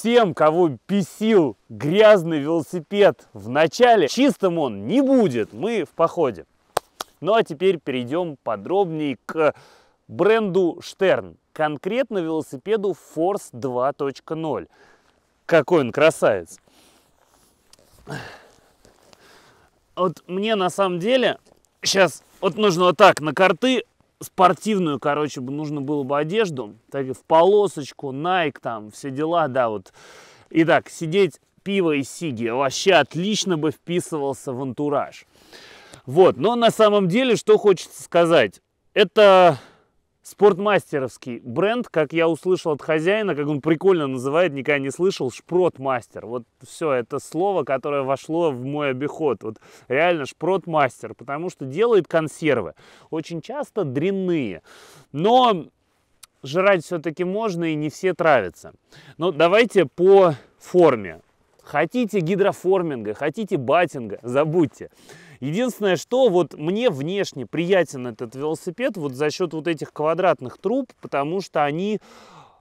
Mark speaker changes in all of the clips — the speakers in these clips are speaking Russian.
Speaker 1: всем, кого писил грязный велосипед в начале, чистым он не будет, мы в походе. Ну а теперь перейдем подробнее к бренду Штерн, конкретно велосипеду Force 2.0. Какой он красавец! Вот мне на самом деле сейчас вот нужно вот так на карты спортивную, короче, нужно было бы одежду, так в полосочку, Nike там, все дела, да, вот. И так, сидеть пиво и сиги вообще отлично бы вписывался в антураж. Вот, но на самом деле, что хочется сказать, это спортмастеровский бренд, как я услышал от хозяина, как он прикольно называет, никогда не слышал, шпротмастер. Вот все, это слово, которое вошло в мой обиход. Вот реально шпротмастер, потому что делает консервы. Очень часто дрянные. Но жрать все-таки можно и не все травятся. Но давайте по форме. Хотите гидроформинга, хотите батинга, забудьте. Единственное, что вот мне внешне приятен этот велосипед вот за счет вот этих квадратных труб, потому что они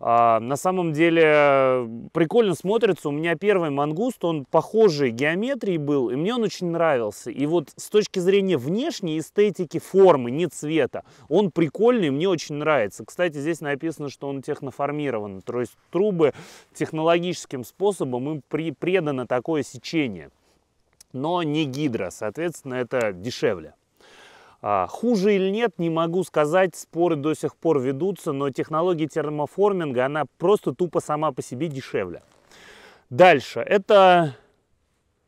Speaker 1: а, на самом деле прикольно смотрятся. У меня первый мангуст, он похожий геометрии был, и мне он очень нравился. И вот с точки зрения внешней эстетики формы, не цвета, он прикольный, мне очень нравится. Кстати, здесь написано, что он техноформирован. То есть трубы технологическим способом им при, предано такое сечение но не гидро, соответственно, это дешевле. А, хуже или нет, не могу сказать, споры до сих пор ведутся, но технология термоформинга, она просто тупо сама по себе дешевле. Дальше, это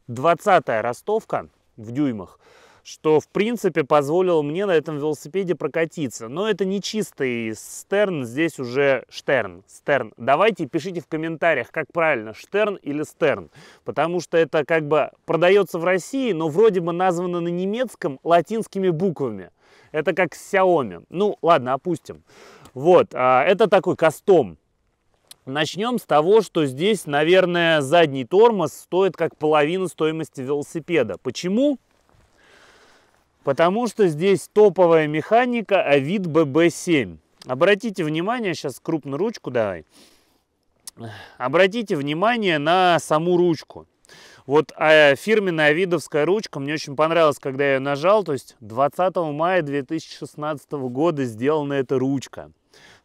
Speaker 1: 20-я ростовка в дюймах что, в принципе, позволило мне на этом велосипеде прокатиться. Но это не чистый стерн, здесь уже штерн, стерн. Давайте пишите в комментариях, как правильно, штерн или стерн, потому что это как бы продается в России, но вроде бы названо на немецком латинскими буквами. Это как Xiaomi. Ну, ладно, опустим. Вот, а, это такой кастом. Начнем с того, что здесь, наверное, задний тормоз стоит как половина стоимости велосипеда. Почему? Потому что здесь топовая механика Авид ББ7. Обратите внимание, сейчас крупную ручку давай. Обратите внимание на саму ручку. Вот э, фирменная авидовская ручка, мне очень понравилась, когда я ее нажал, то есть 20 мая 2016 года сделана эта ручка.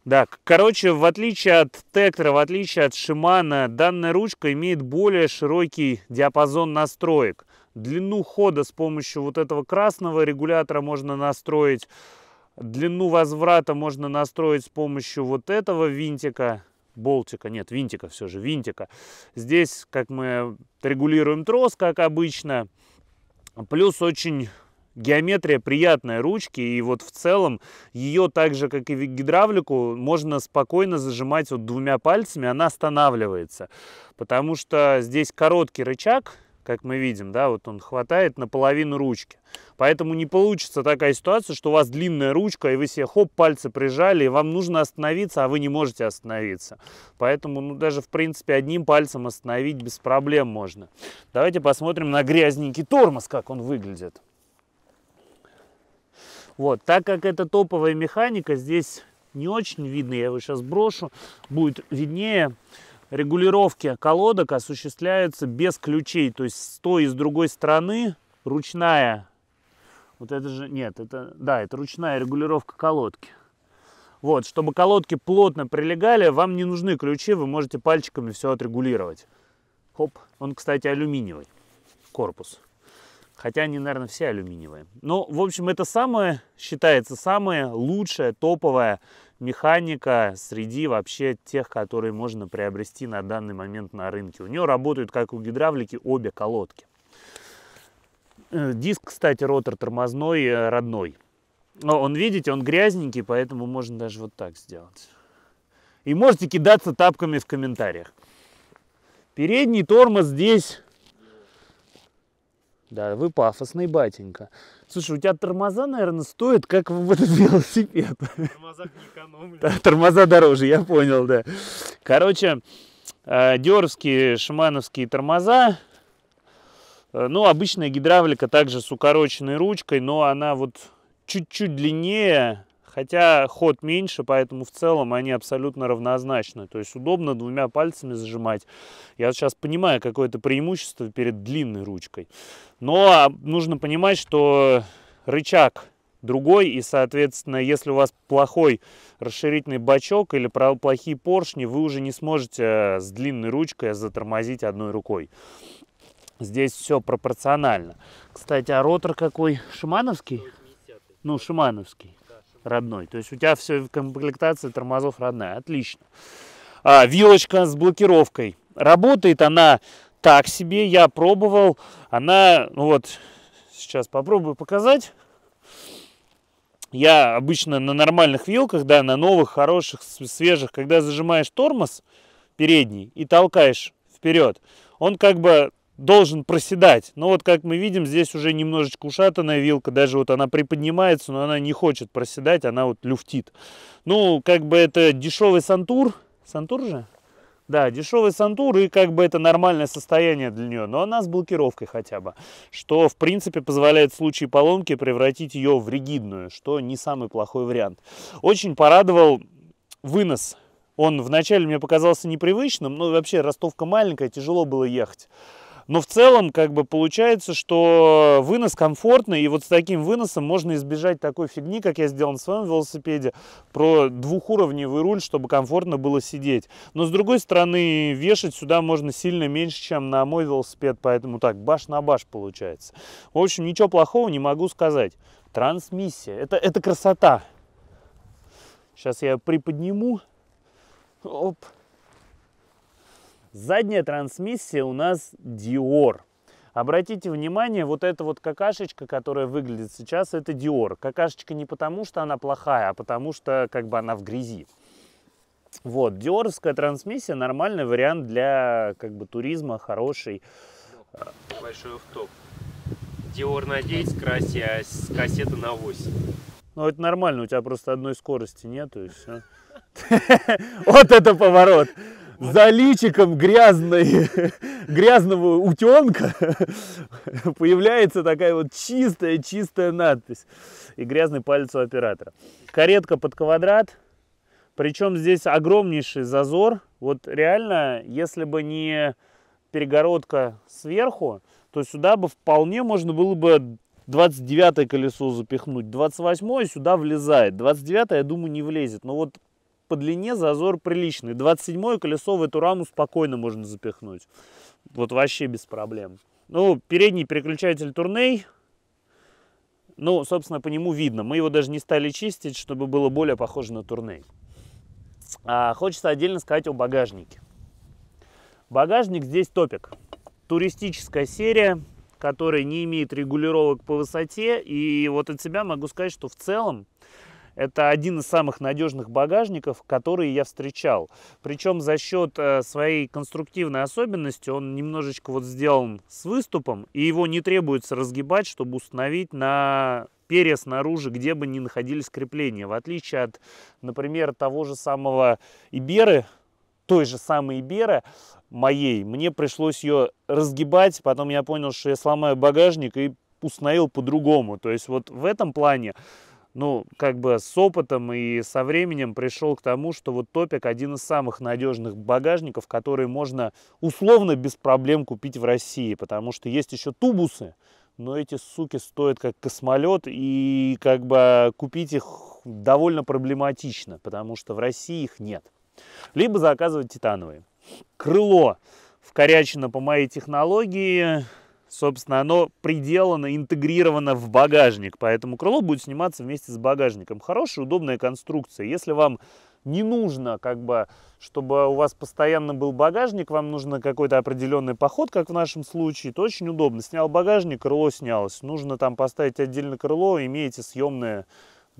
Speaker 1: Так, короче, в отличие от Тектора, в отличие от Шимана, данная ручка имеет более широкий диапазон настроек. Длину хода с помощью вот этого красного регулятора можно настроить. Длину возврата можно настроить с помощью вот этого винтика. Болтика, нет, винтика все же, винтика. Здесь, как мы регулируем трос, как обычно. Плюс очень геометрия приятная ручки, и вот в целом ее так же, как и гидравлику, можно спокойно зажимать вот двумя пальцами, она останавливается. Потому что здесь короткий рычаг, как мы видим, да, вот он хватает наполовину ручки. Поэтому не получится такая ситуация, что у вас длинная ручка, и вы себе хоп, пальцы прижали, и вам нужно остановиться, а вы не можете остановиться. Поэтому, ну, даже, в принципе, одним пальцем остановить без проблем можно. Давайте посмотрим на грязненький тормоз, как он выглядит. Вот, так как это топовая механика, здесь не очень видно, я его сейчас брошу, будет виднее регулировки колодок осуществляются без ключей. То есть с той и с другой стороны ручная, вот это же, нет, это, да, это ручная регулировка колодки. Вот, чтобы колодки плотно прилегали, вам не нужны ключи, вы можете пальчиками все отрегулировать. Хоп, он, кстати, алюминиевый корпус. Хотя они, наверное, все алюминиевые. Но, ну, в общем, это самое, считается, самое лучшее, топовое механика среди вообще тех, которые можно приобрести на данный момент на рынке. У нее работают, как у гидравлики, обе колодки. Э, диск, кстати, ротор тормозной э, родной. Но он, видите, он грязненький, поэтому можно даже вот так сделать. И можете кидаться тапками в комментариях. Передний тормоз здесь... Да, вы пафосный батенька. Слушай, у тебя тормоза, наверное, стоят, как в этот велосипед. Тормоза не экономлю. Тормоза дороже, я понял, да. Короче, э, дерзкие шимановские тормоза. Э, ну, обычная гидравлика также с укороченной ручкой, но она вот чуть-чуть длиннее, Хотя ход меньше, поэтому в целом они абсолютно равнозначны. То есть удобно двумя пальцами зажимать. Я сейчас понимаю какое-то преимущество перед длинной ручкой. Но а, нужно понимать, что рычаг другой, и, соответственно, если у вас плохой расширительный бачок или плохие поршни, вы уже не сможете э, с длинной ручкой затормозить одной рукой. Здесь все пропорционально. Кстати, а ротор какой? Шимановский? Ну, Шимановский родной. То есть у тебя все в комплектации тормозов родная. Отлично. А, вилочка с блокировкой. Работает она так себе. Я пробовал. Она, ну вот, сейчас попробую показать. Я обычно на нормальных вилках, да, на новых, хороших, свежих, когда зажимаешь тормоз передний и толкаешь вперед, он как бы должен проседать. Но вот как мы видим, здесь уже немножечко ушатанная вилка, даже вот она приподнимается, но она не хочет проседать, она вот люфтит. Ну, как бы это дешевый сантур, сантур же? Да, дешевый сантур и как бы это нормальное состояние для нее, но она с блокировкой хотя бы, что в принципе позволяет в случае поломки превратить ее в ригидную, что не самый плохой вариант. Очень порадовал вынос. Он вначале мне показался непривычным, но вообще ростовка маленькая, тяжело было ехать. Но в целом, как бы, получается, что вынос комфортный, и вот с таким выносом можно избежать такой фигни, как я сделал на своем велосипеде, про двухуровневый руль, чтобы комфортно было сидеть. Но, с другой стороны, вешать сюда можно сильно меньше, чем на мой велосипед, поэтому так, баш на баш получается. В общем, ничего плохого не могу сказать. Трансмиссия. Это, это красота. Сейчас я приподниму. Оп. Задняя трансмиссия у нас Dior. Обратите внимание, вот эта вот какашечка, которая выглядит сейчас, это Dior. Какашечка не потому, что она плохая, а потому что как бы она в грязи. Вот, диорская трансмиссия нормальный вариант для как бы туризма, хороший. Большой в Диор на 9 скраси, а с кассеты на 8. Ну это нормально, у тебя просто одной скорости нету и все. Вот это поворот за личиком грязной, грязного утенка появляется такая вот чистая-чистая надпись и грязный палец у оператора. Каретка под квадрат, причем здесь огромнейший зазор. Вот реально, если бы не перегородка сверху, то сюда бы вполне можно было бы 29 колесо запихнуть, 28 сюда влезает, 29 я думаю не влезет, но вот по длине зазор приличный. 27 колесо в эту раму спокойно можно запихнуть. Вот вообще без проблем. Ну, передний переключатель турней. Ну, собственно, по нему видно. Мы его даже не стали чистить, чтобы было более похоже на турней. А, хочется отдельно сказать о багажнике. Багажник здесь топик. Туристическая серия, которая не имеет регулировок по высоте. И вот от себя могу сказать, что в целом это один из самых надежных багажников, которые я встречал. Причем за счет э, своей конструктивной особенности он немножечко вот сделан с выступом, и его не требуется разгибать, чтобы установить на перья снаружи, где бы ни находились крепления. В отличие от, например, того же самого Иберы, той же самой Иберы моей, мне пришлось ее разгибать, потом я понял, что я сломаю багажник и установил по-другому. То есть вот в этом плане ну, как бы с опытом и со временем пришел к тому, что вот Топик один из самых надежных багажников, который можно условно без проблем купить в России, потому что есть еще тубусы, но эти суки стоят как космолет, и как бы купить их довольно проблематично, потому что в России их нет. Либо заказывать титановые. Крыло вкорячено по моей технологии, собственно, оно приделано, интегрировано в багажник, поэтому крыло будет сниматься вместе с багажником. Хорошая, удобная конструкция. Если вам не нужно, как бы, чтобы у вас постоянно был багажник, вам нужно какой-то определенный поход, как в нашем случае, то очень удобно. Снял багажник, крыло снялось. Нужно там поставить отдельно крыло, имеете съемное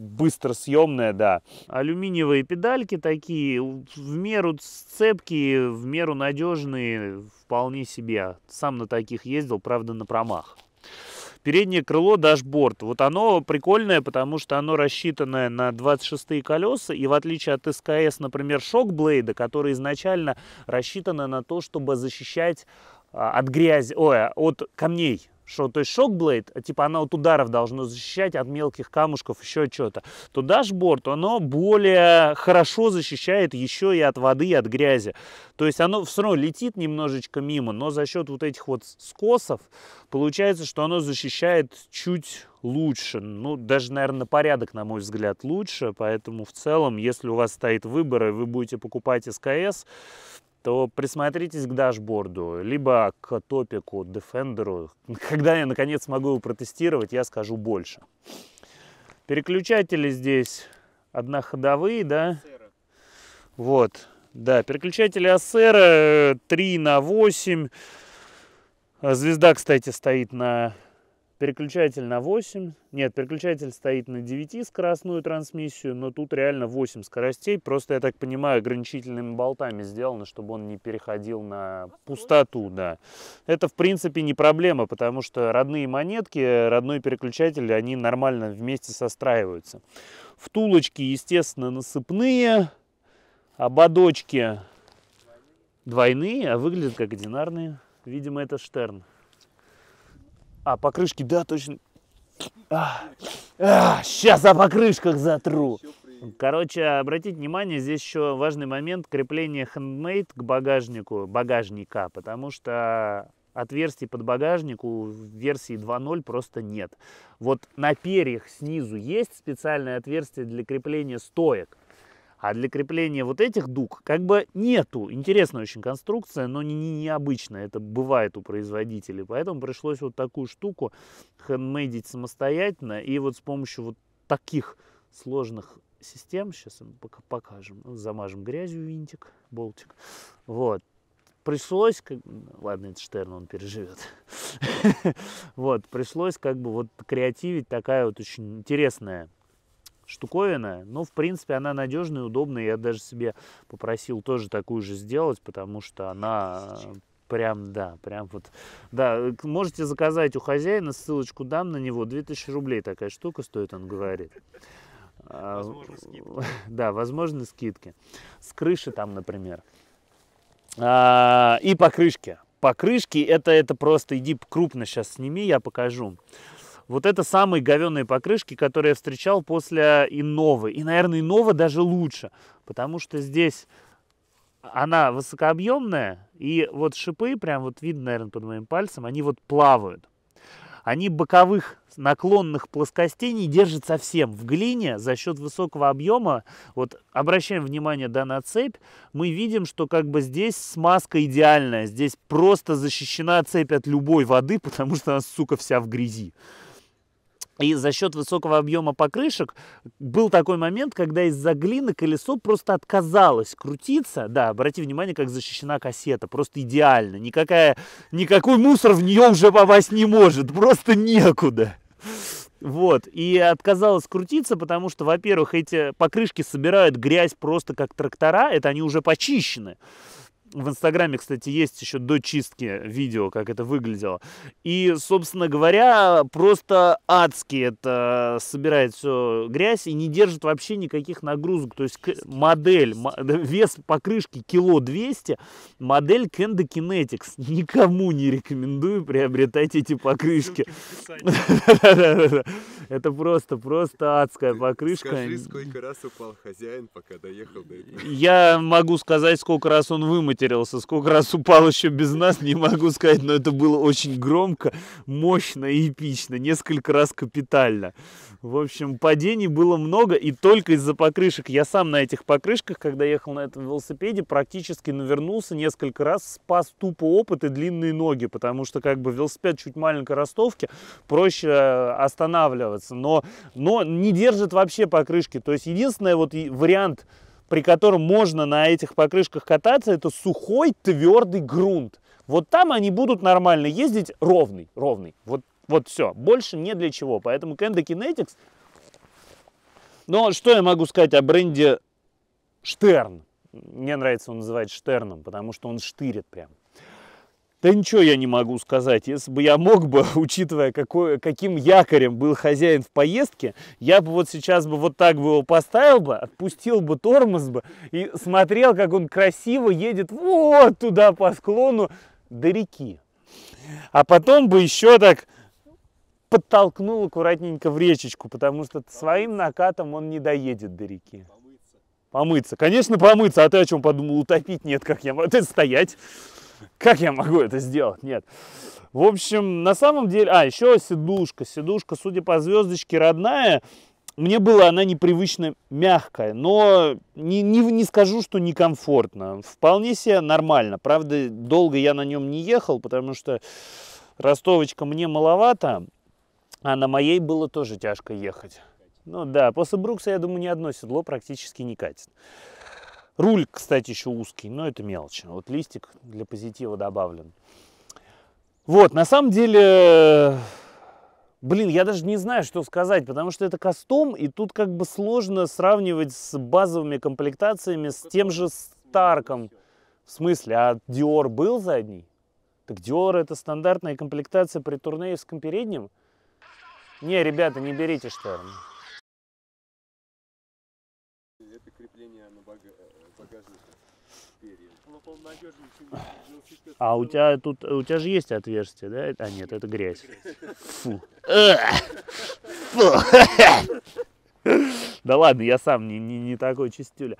Speaker 1: быстро быстросъемная, да. Алюминиевые педальки такие, в меру цепкие, в меру надежные, вполне себе. Сам на таких ездил, правда, на промах. Переднее крыло дашборд. Вот оно прикольное, потому что оно рассчитанное на 26 колеса. И в отличие от СКС, например, шокблейда, которые изначально рассчитаны на то, чтобы защищать а, от грязи, ой, от камней что то есть шокблейд, а, типа она от ударов должна защищать, от мелких камушков, еще что-то, то дашборд, оно более хорошо защищает еще и от воды, и от грязи. То есть оно все равно летит немножечко мимо, но за счет вот этих вот скосов получается, что оно защищает чуть лучше, ну, даже, наверное, на порядок, на мой взгляд, лучше, поэтому в целом, если у вас стоит выбор, и вы будете покупать СКС, то присмотритесь к дашборду, либо к топику, Defender. Когда я, наконец, смогу его протестировать, я скажу больше. Переключатели здесь одноходовые, да? Вот, да, переключатели Ассера 3 э, на 8. Звезда, кстати, стоит на Переключатель на 8. Нет, переключатель стоит на 9 скоростную трансмиссию, но тут реально 8 скоростей. Просто, я так понимаю, ограничительными болтами сделано, чтобы он не переходил на пустоту. Да. Это, в принципе, не проблема, потому что родные монетки, родной переключатель, они нормально вместе состраиваются. Втулочки, естественно, насыпные. Ободочки двойные, а выглядят как одинарные. Видимо, это штерн. А, покрышки, да, точно. А, а, сейчас о покрышках затру. Короче, обратите внимание, здесь еще важный момент крепления хендмейд к багажнику, багажника, потому что отверстий под багажник у версии 2.0 просто нет. Вот на перьях снизу есть специальное отверстие для крепления стоек. А для крепления вот этих дуг как бы нету. Интересная очень конструкция, но не, не необычная. Это бывает у производителей. Поэтому пришлось вот такую штуку хендмейдить самостоятельно. И вот с помощью вот таких сложных систем, сейчас пока покажем, ну, замажем грязью винтик, болтик, вот, пришлось, как... Ну, ладно, это Штерн, он переживет. Вот, пришлось как бы вот креативить, такая вот очень интересная штуковина, но, в принципе, она надежная, удобная. Я даже себе попросил тоже такую же сделать, потому что она э, прям, да, прям вот, да, можете заказать у хозяина, ссылочку дам на него, 2000 рублей такая штука стоит, он говорит. А, возможно, скидки. Да, возможно, скидки. С крыши там, например. А, и покрышки. Покрышки это, это просто иди крупно сейчас сними, я покажу. Вот это самые говеные покрышки, которые я встречал после Инновы. И, наверное, Иннова даже лучше, потому что здесь она высокообъемная, и вот шипы, прям вот видно, наверное, под моим пальцем, они вот плавают. Они боковых наклонных плоскостей не держат совсем в глине за счет высокого объема. Вот обращаем внимание да, на цепь, мы видим, что как бы здесь смазка идеальная. Здесь просто защищена цепь от любой воды, потому что она, сука, вся в грязи. И за счет высокого объема покрышек был такой момент, когда из-за глины колесо просто отказалось крутиться. Да, обрати внимание, как защищена кассета. Просто идеально. Никакая, никакой мусор в нее уже попасть не может. Просто некуда. Вот, и отказалась крутиться, потому что, во-первых, эти покрышки собирают грязь просто как трактора, это они уже почищены. В Инстаграме, кстати, есть еще до чистки видео, как это выглядело. И, собственно говоря, просто адски это собирает все грязь и не держит вообще никаких нагрузок. То есть модель, вес покрышки кило 200, модель Кенда Kinetics. Никому не рекомендую приобретать эти покрышки. Это просто, просто адская покрышка. Скажи, сколько раз упал хозяин, пока доехал до этого. Я могу сказать, сколько раз он вымыть потерялся. Сколько раз упал еще без нас, не могу сказать, но это было очень громко, мощно и эпично, несколько раз капитально. В общем, падений было много, и только из-за покрышек. Я сам на этих покрышках, когда ехал на этом велосипеде, практически навернулся несколько раз, спас тупо опыт и длинные ноги, потому что как бы велосипед чуть маленькой ростовки, проще э, останавливаться, но, но не держит вообще покрышки. То есть единственное вот вариант при котором можно на этих покрышках кататься, это сухой твердый грунт. Вот там они будут нормально ездить ровный, ровный. Вот, вот все, больше не для чего. Поэтому Kendo Kinetics... Но ну, что я могу сказать о бренде Штерн? Мне нравится, он называет Штерном, потому что он штырит прям. Да ничего я не могу сказать. Если бы я мог бы, учитывая, какой, каким якорем был хозяин в поездке, я бы вот сейчас бы вот так бы его поставил бы, отпустил бы тормоз бы и смотрел, как он красиво едет вот туда по склону до реки. А потом бы еще так подтолкнул аккуратненько в речечку, потому что своим накатом он не доедет до реки. Помыться. Помыться. Конечно, помыться. А ты о чем подумал? Утопить нет, как я. Ты стоять. Как я могу это сделать? Нет. В общем, на самом деле... А, еще сидушка. Сидушка, судя по звездочке, родная. Мне была она непривычно мягкая, но не, не, не скажу, что некомфортно. Вполне себе нормально. Правда, долго я на нем не ехал, потому что ростовочка мне маловато, а на моей было тоже тяжко ехать. Ну да, после Брукса, я думаю, ни одно седло практически не катит. Руль, кстати, еще узкий, но это мелочь. Вот листик для позитива добавлен. Вот, на самом деле, блин, я даже не знаю, что сказать, потому что это кастом, и тут как бы сложно сравнивать с базовыми комплектациями, с тем же Старком. В смысле, а Dior был задний? Так Dior это стандартная комплектация при турнеевском переднем? Не, ребята, не берите шторм. А у тебя тут, у тебя же есть отверстие, да? А нет, это грязь. Фу. Да ладно, я сам не, не, не такой чистюля.